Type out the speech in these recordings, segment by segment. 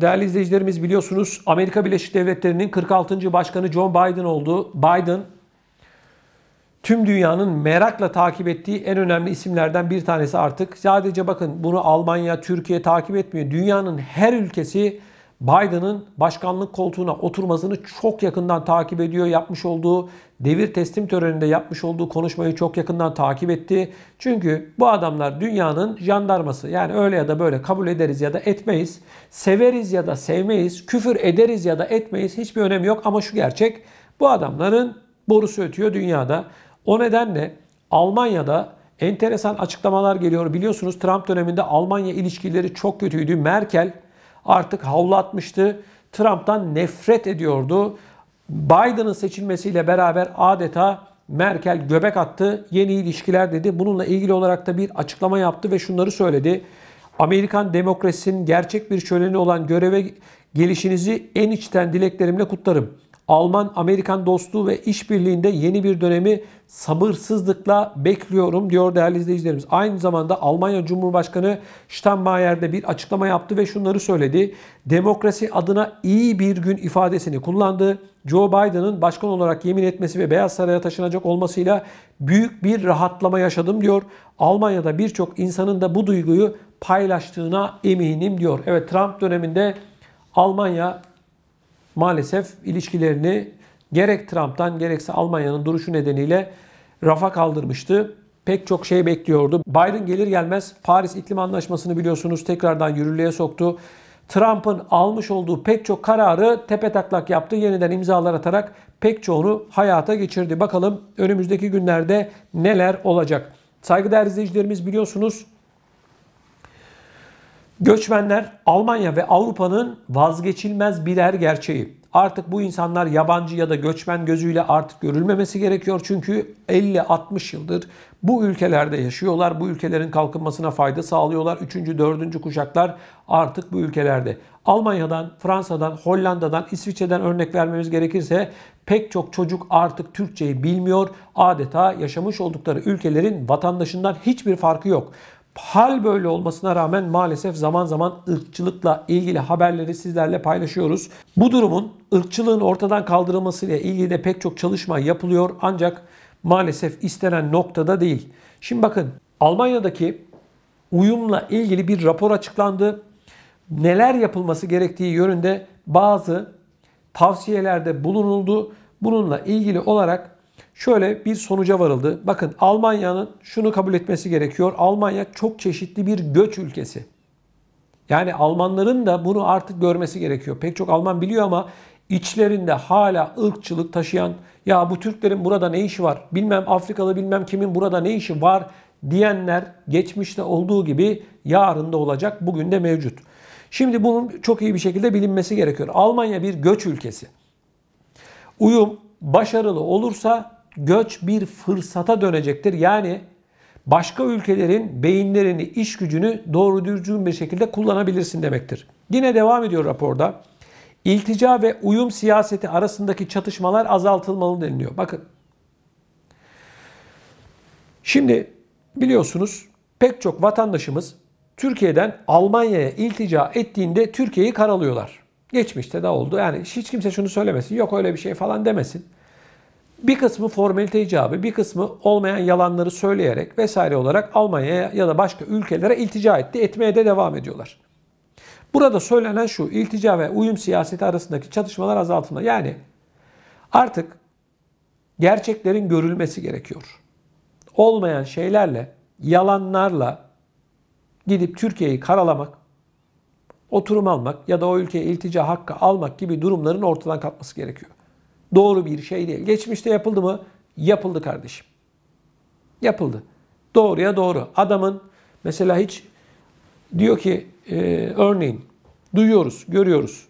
Değerli izleyicilerimiz biliyorsunuz Amerika Birleşik Devletleri'nin 46. Başkanı John Biden oldu. Biden tüm dünyanın merakla takip ettiği en önemli isimlerden bir tanesi artık. Sadece bakın bunu Almanya, Türkiye takip etmiyor. Dünyanın her ülkesi Biden'ın başkanlık koltuğuna oturmasını çok yakından takip ediyor. Yapmış olduğu devir teslim töreninde yapmış olduğu konuşmayı çok yakından takip etti. Çünkü bu adamlar dünyanın jandarması. Yani öyle ya da böyle kabul ederiz ya da etmeyiz. Severiz ya da sevmeyiz. Küfür ederiz ya da etmeyiz. Hiçbir önemi yok ama şu gerçek. Bu adamların borusu ötüyor dünyada. O nedenle Almanya'da enteresan açıklamalar geliyor. Biliyorsunuz Trump döneminde Almanya ilişkileri çok kötüydü. Merkel artık havlu atmıştı, Trump'tan nefret ediyordu. Biden'ın seçilmesiyle beraber adeta Merkel göbek attı. Yeni ilişkiler dedi. Bununla ilgili olarak da bir açıklama yaptı ve şunları söyledi. Amerikan demokrasinin gerçek bir çöleni olan göreve Gelişinizi en içten dileklerimle kutlarım. Alman-Amerikan dostluğu ve işbirliğinde yeni bir dönemi sabırsızlıkla bekliyorum diyor değerli izleyicilerimiz. Aynı zamanda Almanya Cumhurbaşkanı Steinmeier bir açıklama yaptı ve şunları söyledi. Demokrasi adına iyi bir gün ifadesini kullandı. Joe Biden'ın başkan olarak yemin etmesi ve Beyaz Saray'a taşınacak olmasıyla büyük bir rahatlama yaşadım diyor. Almanya'da birçok insanın da bu duyguyu paylaştığına eminim diyor. Evet Trump döneminde Almanya maalesef ilişkilerini gerek Trump'tan gerekse Almanya'nın duruşu nedeniyle rafa kaldırmıştı. Pek çok şey bekliyordu. Biden gelir gelmez Paris İklim Anlaşması'nı biliyorsunuz tekrardan yürürlüğe soktu. Trump'ın almış olduğu pek çok kararı tepe taklak yaptı. Yeniden imzalar atarak pek çoğunu hayata geçirdi. Bakalım önümüzdeki günlerde neler olacak. Saygıdeğer izleyicilerimiz biliyorsunuz Göçmenler Almanya ve Avrupa'nın vazgeçilmez birer gerçeği. Artık bu insanlar yabancı ya da göçmen gözüyle artık görülmemesi gerekiyor. Çünkü 50-60 yıldır bu ülkelerde yaşıyorlar. Bu ülkelerin kalkınmasına fayda sağlıyorlar. 3. 4. kuşaklar artık bu ülkelerde. Almanya'dan, Fransa'dan, Hollanda'dan, İsviçre'den örnek vermemiz gerekirse pek çok çocuk artık Türkçeyi bilmiyor. Adeta yaşamış oldukları ülkelerin vatandaşından hiçbir farkı yok. Hal böyle olmasına rağmen maalesef zaman zaman ırkçılıkla ilgili haberleri sizlerle paylaşıyoruz. Bu durumun ırkçılığın ortadan kaldırılmasıyla ilgili de pek çok çalışma yapılıyor ancak maalesef istenen noktada değil. Şimdi bakın Almanya'daki uyumla ilgili bir rapor açıklandı. Neler yapılması gerektiği yönünde bazı tavsiyelerde bulunuldu. Bununla ilgili olarak şöyle bir sonuca varıldı. Bakın Almanya'nın şunu kabul etmesi gerekiyor. Almanya çok çeşitli bir göç ülkesi. Yani Almanların da bunu artık görmesi gerekiyor. Pek çok Alman biliyor ama içlerinde hala ırkçılık taşıyan ya bu Türklerin burada ne işi var? Bilmem Afrikalı bilmem kimin burada ne işi var diyenler geçmişte olduğu gibi yarında olacak, bugün de mevcut. Şimdi bunun çok iyi bir şekilde bilinmesi gerekiyor. Almanya bir göç ülkesi. Uyum başarılı olursa göç bir fırsata dönecektir. Yani başka ülkelerin beyinlerini, iş gücünü doğru düzgün bir şekilde kullanabilirsin demektir. Yine devam ediyor raporda. İltica ve uyum siyaseti arasındaki çatışmalar azaltılmalı deniliyor. Bakın. Şimdi biliyorsunuz pek çok vatandaşımız Türkiye'den Almanya'ya iltica ettiğinde Türkiye'yi karalıyorlar. Geçmişte de oldu. Yani hiç kimse şunu söylemesin. Yok öyle bir şey falan demesin. Bir kısmı formalite icabı, bir kısmı olmayan yalanları söyleyerek vesaire olarak Almanya'ya ya da başka ülkelere iltica etti, etmeye de devam ediyorlar. Burada söylenen şu, iltica ve uyum siyaseti arasındaki çatışmalar azaltılma. Yani artık gerçeklerin görülmesi gerekiyor. Olmayan şeylerle, yalanlarla gidip Türkiye'yi karalamak, oturum almak ya da o ülkeye iltica hakkı almak gibi durumların ortadan kalkması gerekiyor doğru bir şey değil. Geçmişte yapıldı mı? Yapıldı kardeşim. Yapıldı. Doğruya doğru. Adamın mesela hiç diyor ki e, örneğin duyuyoruz, görüyoruz.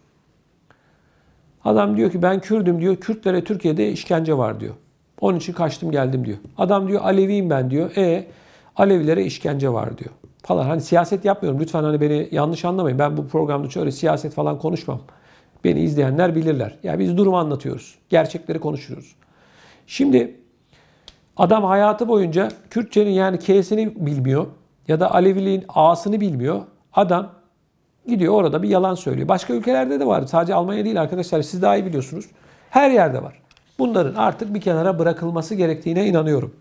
Adam diyor ki ben Kürdüm diyor. Kürtlere Türkiye'de işkence var diyor. Onun için kaçtım geldim diyor. Adam diyor Aleviyim ben diyor. E Alevilere işkence var diyor. Falan hani siyaset yapmıyorum. Lütfen hani beni yanlış anlamayın. Ben bu programda şöyle siyaset falan konuşmam. Beni izleyenler bilirler. Ya yani biz durumu anlatıyoruz. Gerçekleri konuşuyoruz. Şimdi adam hayatı boyunca Kürtçenin yani K'sini bilmiyor ya da Aleviliğin A'sını bilmiyor. Adam gidiyor orada bir yalan söylüyor. Başka ülkelerde de var. Sadece Almanya değil arkadaşlar. Siz daha iyi biliyorsunuz. Her yerde var. Bunların artık bir kenara bırakılması gerektiğine inanıyorum.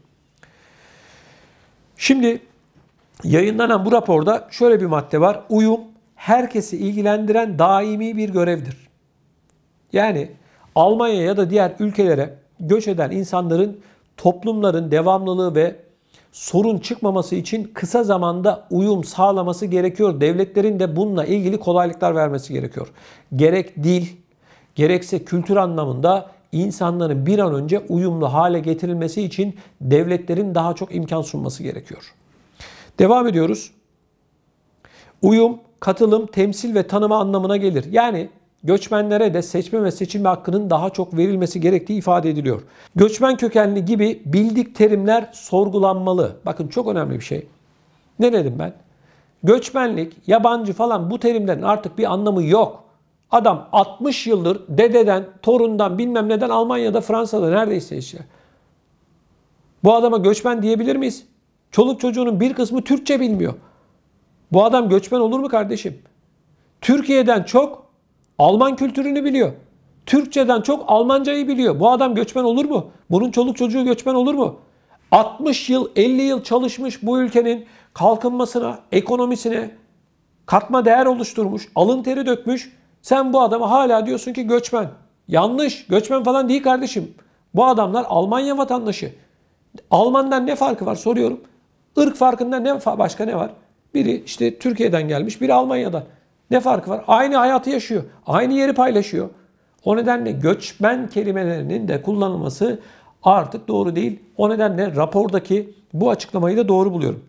Şimdi yayınlanan bu raporda şöyle bir madde var. Uyum herkesi ilgilendiren daimi bir görevdir. Yani Almanya ya da diğer ülkelere göç eden insanların toplumların devamlılığı ve sorun çıkmaması için kısa zamanda uyum sağlaması gerekiyor. Devletlerin de bununla ilgili kolaylıklar vermesi gerekiyor. Gerek dil, gerekse kültür anlamında insanların bir an önce uyumlu hale getirilmesi için devletlerin daha çok imkan sunması gerekiyor. Devam ediyoruz. Uyum, katılım, temsil ve tanıma anlamına gelir. Yani Göçmenlere de seçme ve seçilme hakkının daha çok verilmesi gerektiği ifade ediliyor. Göçmen kökenli gibi bildik terimler sorgulanmalı. Bakın çok önemli bir şey. Ne dedim ben? Göçmenlik, yabancı falan bu terimlerin artık bir anlamı yok. Adam 60 yıldır dededen, torundan bilmem neden Almanya'da, Fransa'da neredeyse işte. Bu adama göçmen diyebilir miyiz? Çoluk çocuğunun bir kısmı Türkçe bilmiyor. Bu adam göçmen olur mu kardeşim? Türkiye'den çok Alman kültürünü biliyor. Türkçeden çok Almancayı biliyor. Bu adam göçmen olur mu? Bunun çoluk çocuğu göçmen olur mu? 60 yıl, 50 yıl çalışmış bu ülkenin kalkınmasına, ekonomisine katma değer oluşturmuş, alın teri dökmüş. Sen bu adama hala diyorsun ki göçmen. Yanlış. Göçmen falan değil kardeşim. Bu adamlar Almanya vatandaşı. Almandan ne farkı var soruyorum. Irk farkında ne başka ne var? Biri işte Türkiye'den gelmiş, biri Almanya'dan. Ne farkı var? Aynı hayatı yaşıyor. Aynı yeri paylaşıyor. O nedenle göçmen kelimelerinin de kullanılması artık doğru değil. O nedenle rapordaki bu açıklamayı da doğru buluyorum.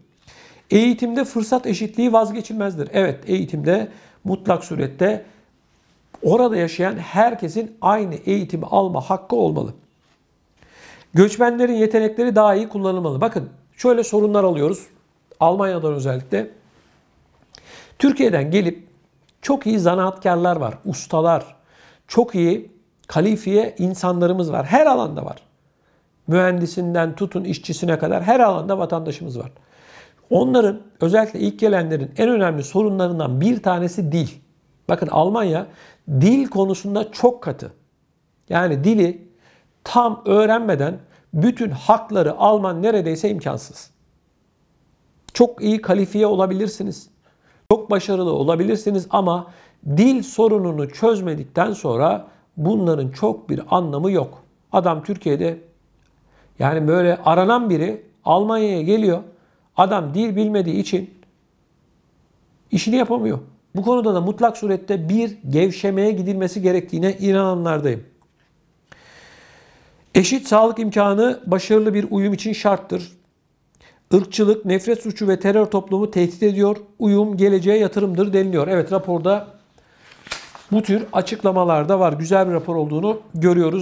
Eğitimde fırsat eşitliği vazgeçilmezdir. Evet eğitimde mutlak surette orada yaşayan herkesin aynı eğitimi alma hakkı olmalı. Göçmenlerin yetenekleri daha iyi kullanılmalı. Bakın şöyle sorunlar alıyoruz. Almanya'dan özellikle. Türkiye'den gelip çok iyi zanaatkarlar var, ustalar, çok iyi kalifiye insanlarımız var. Her alanda var. Mühendisinden tutun işçisine kadar her alanda vatandaşımız var. Onların özellikle ilk gelenlerin en önemli sorunlarından bir tanesi dil. Bakın Almanya dil konusunda çok katı. Yani dili tam öğrenmeden bütün hakları alman neredeyse imkansız. Çok iyi kalifiye olabilirsiniz. Çok başarılı olabilirsiniz ama dil sorununu çözmedikten sonra bunların çok bir anlamı yok. Adam Türkiye'de yani böyle aranan biri Almanya'ya geliyor. Adam dil bilmediği için işini yapamıyor. Bu konuda da mutlak surette bir gevşemeye gidilmesi gerektiğine inananlardayım. Eşit sağlık imkanı başarılı bir uyum için şarttır. Irkçılık, nefret suçu ve terör toplumu tehdit ediyor. Uyum geleceğe yatırımdır deniliyor. Evet raporda bu tür açıklamalarda var. Güzel bir rapor olduğunu görüyoruz.